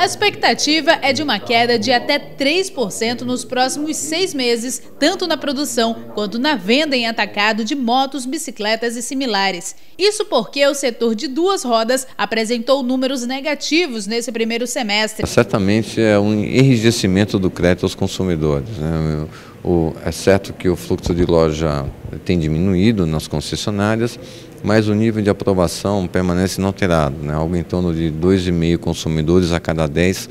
A expectativa é de uma queda de até 3% nos próximos seis meses, tanto na produção quanto na venda em atacado de motos, bicicletas e similares. Isso porque o setor de duas rodas apresentou números negativos nesse primeiro semestre. Certamente é um enrijecimento do crédito aos consumidores. Né? O, é certo que o fluxo de loja tem diminuído nas concessionárias, mas o nível de aprovação permanece inalterado, né? algo em torno de 2,5 consumidores a cada 10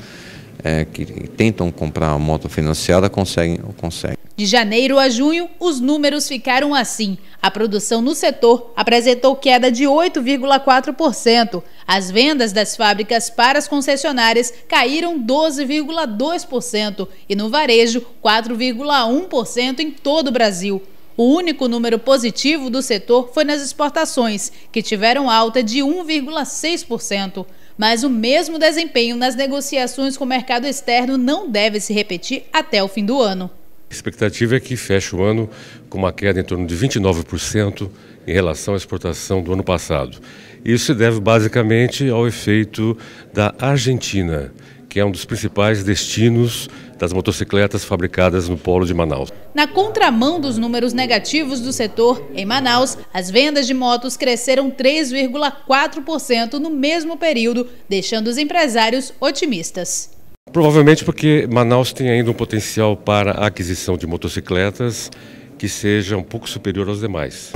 é, que tentam comprar a moto financiada conseguem, conseguem. De janeiro a junho, os números ficaram assim. A produção no setor apresentou queda de 8,4%. As vendas das fábricas para as concessionárias caíram 12,2% e no varejo 4,1% em todo o Brasil. O único número positivo do setor foi nas exportações, que tiveram alta de 1,6%. Mas o mesmo desempenho nas negociações com o mercado externo não deve se repetir até o fim do ano. A expectativa é que feche o ano com uma queda em torno de 29% em relação à exportação do ano passado. Isso se deve basicamente ao efeito da Argentina, que é um dos principais destinos das motocicletas fabricadas no polo de Manaus. Na contramão dos números negativos do setor, em Manaus, as vendas de motos cresceram 3,4% no mesmo período, deixando os empresários otimistas. Provavelmente porque Manaus tem ainda um potencial para a aquisição de motocicletas que seja um pouco superior aos demais.